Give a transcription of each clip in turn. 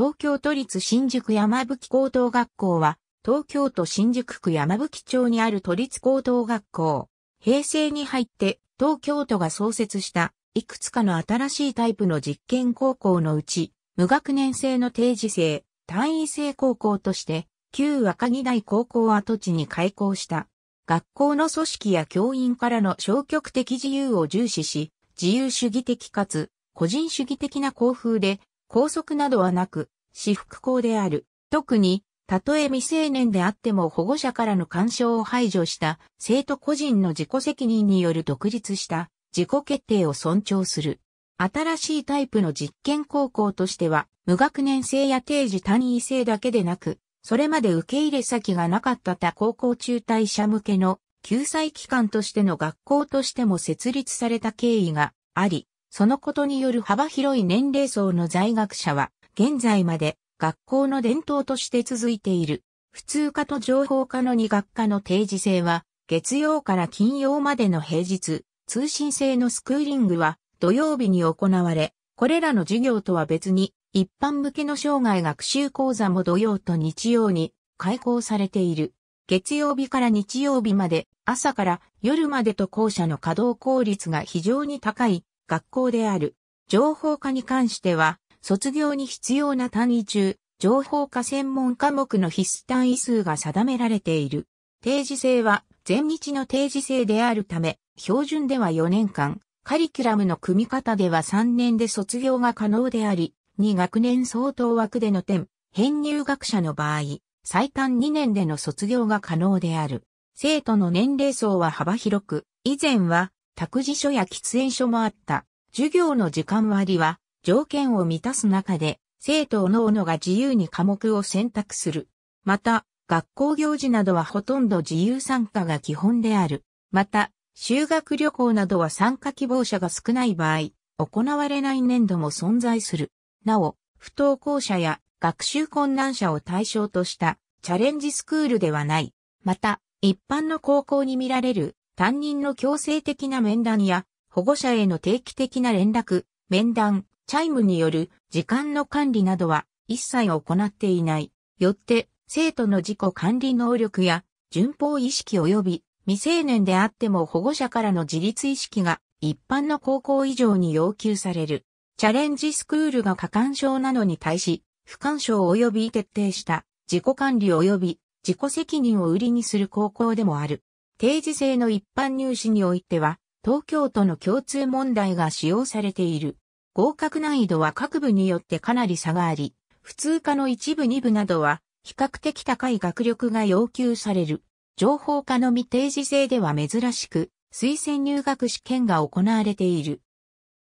東京都立新宿山吹高等学校は、東京都新宿区山吹町にある都立高等学校。平成に入って、東京都が創設した、いくつかの新しいタイプの実験高校のうち、無学年制の定時制、単位制高校として、旧若木台高校跡地に開校した。学校の組織や教員からの消極的自由を重視し、自由主義的かつ個人主義的な校風で拘束などはなく、私服校である。特に、たとえ未成年であっても保護者からの干渉を排除した生徒個人の自己責任による独立した自己決定を尊重する。新しいタイプの実験高校としては、無学年制や定時単位制だけでなく、それまで受け入れ先がなかった他高校中退者向けの救済機関としての学校としても設立された経緯があり、そのことによる幅広い年齢層の在学者は、現在まで学校の伝統として続いている。普通科と情報科の2学科の定時制は、月曜から金曜までの平日、通信制のスクーリングは土曜日に行われ、これらの授業とは別に、一般向けの生涯学習講座も土曜と日曜に開講されている。月曜日から日曜日まで、朝から夜までと校舎の稼働効率が非常に高い学校である。情報科に関しては、卒業に必要な単位中、情報科専門科目の必須単位数が定められている。定時制は全日の定時制であるため、標準では4年間、カリキュラムの組み方では3年で卒業が可能であり、2学年相当枠での点、編入学者の場合、最短2年での卒業が可能である。生徒の年齢層は幅広く、以前は託児所や喫煙所もあった。授業の時間割は、条件を満たす中で、生徒各々が自由に科目を選択する。また、学校行事などはほとんど自由参加が基本である。また、修学旅行などは参加希望者が少ない場合、行われない年度も存在する。なお、不登校者や学習困難者を対象としたチャレンジスクールではない。また、一般の高校に見られる担任の強制的な面談や保護者への定期的な連絡、面談、チャイムによる時間の管理などは一切行っていない。よって、生徒の自己管理能力や順法意識及び未成年であっても保護者からの自立意識が一般の高校以上に要求される。チャレンジスクールが過干渉なのに対し、不干渉及び徹底した自己管理及び自己責任を売りにする高校でもある。定時制の一般入試においては、東京都の共通問題が使用されている。合格難易度は各部によってかなり差があり、普通科の一部二部などは、比較的高い学力が要求される。情報科のみ定時制では珍しく、推薦入学試験が行われている。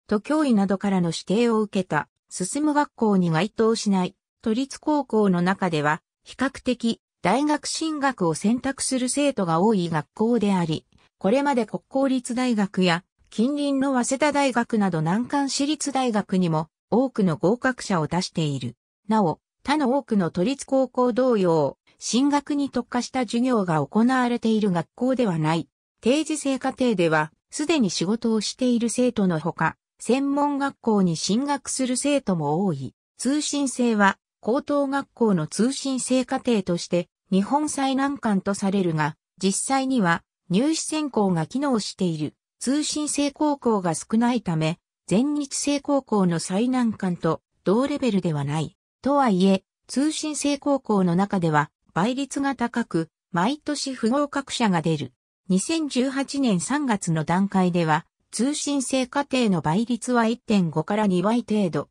都教委などからの指定を受けた、進む学校に該当しない、都立高校の中では、比較的大学進学を選択する生徒が多い学校であり、これまで国公立大学や近隣の早稲田大学など難関私立大学にも多くの合格者を出している。なお、他の多くの都立高校同様、進学に特化した授業が行われている学校ではない。定時制課程では、すでに仕事をしている生徒のほか、専門学校に進学する生徒も多い。通信制は、高等学校の通信制課程として日本最難関とされるが、実際には入試選考が機能している通信制高校が少ないため、全日制高校の最難関と同レベルではない。とはいえ、通信制高校の中では倍率が高く、毎年不合格者が出る。2018年3月の段階では、通信制課程の倍率は1.5から2倍程度。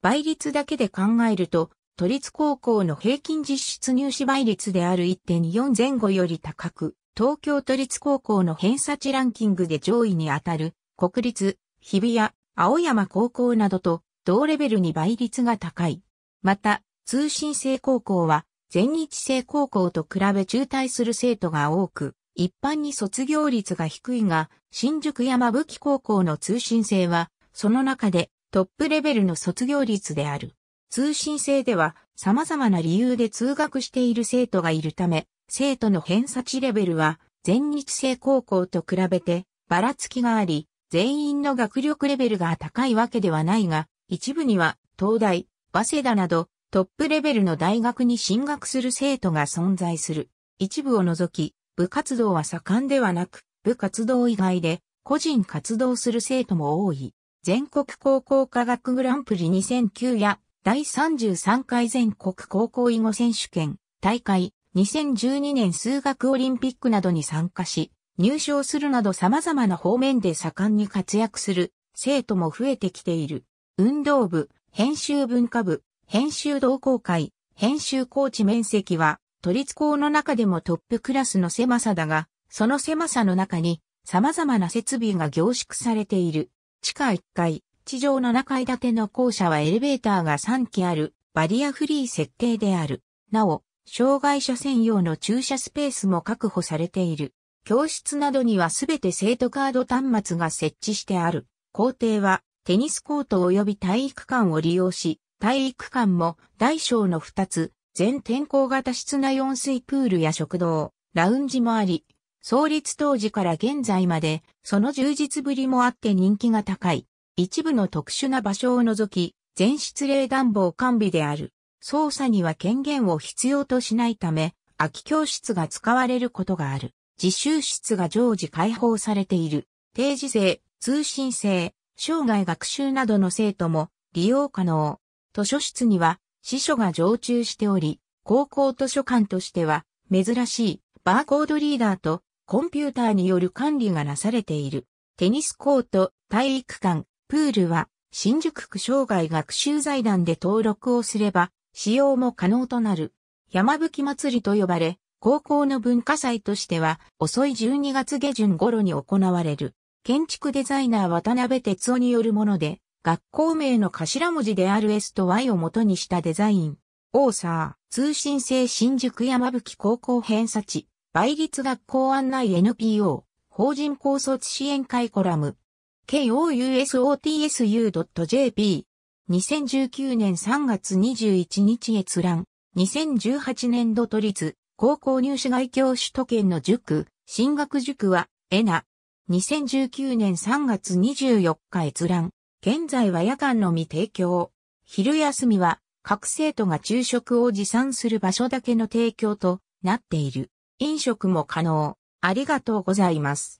倍率だけで考えると、都立高校の平均実質入試倍率である1.4前後より高く、東京都立高校の偏差値ランキングで上位に当たる、国立、日比谷、青山高校などと同レベルに倍率が高い。また、通信制高校は、全日制高校と比べ中退する生徒が多く、一般に卒業率が低いが、新宿山吹高校の通信制は、その中でトップレベルの卒業率である。通信制では様々な理由で通学している生徒がいるため、生徒の偏差値レベルは全日制高校と比べてばらつきがあり、全員の学力レベルが高いわけではないが、一部には東大、早稲田などトップレベルの大学に進学する生徒が存在する。一部を除き、部活動は盛んではなく、部活動以外で個人活動する生徒も多い。全国高校科学グランプリ2009や第33回全国高校囲碁選手権大会2012年数学オリンピックなどに参加し、入賞するなど様々な方面で盛んに活躍する生徒も増えてきている。運動部、編集文化部、編集同好会、編集コーチ面積は、都立校の中でもトップクラスの狭さだが、その狭さの中に様々な設備が凝縮されている。地下1階、地上7階建ての校舎はエレベーターが3基ある、バリアフリー設計である。なお、障害者専用の駐車スペースも確保されている。教室などにはすべて生徒カード端末が設置してある。校庭はテニスコート及び体育館を利用し、体育館も大小の2つ、全天候型室内温水プールや食堂、ラウンジもあり、創立当時から現在まで、その充実ぶりもあって人気が高い。一部の特殊な場所を除き、全室冷暖房完備である。操作には権限を必要としないため、空き教室が使われることがある。自習室が常時開放されている。定時制、通信制、生涯学習などの生徒も利用可能。図書室には司書が常駐しており、高校図書館としては珍しいバーコードリーダーとコンピューターによる管理がなされている。テニスコート、体育館、プールは、新宿区障害学習財団で登録をすれば、使用も可能となる。山吹祭りと呼ばれ、高校の文化祭としては、遅い12月下旬頃に行われる。建築デザイナー渡辺哲夫によるもので、学校名の頭文字である S と Y を元にしたデザイン。オーサー、通信制新宿山吹高校偏差値、倍率学校案内 NPO、法人高卒支援会コラム、k o u s o t s u j p 2019年3月21日閲覧、2018年度都立、高校入試外教首都圏の塾、進学塾は、エナ。2019年3月24日閲覧。現在は夜間のみ提供。昼休みは、各生徒が昼食を持参する場所だけの提供となっている。飲食も可能。ありがとうございます。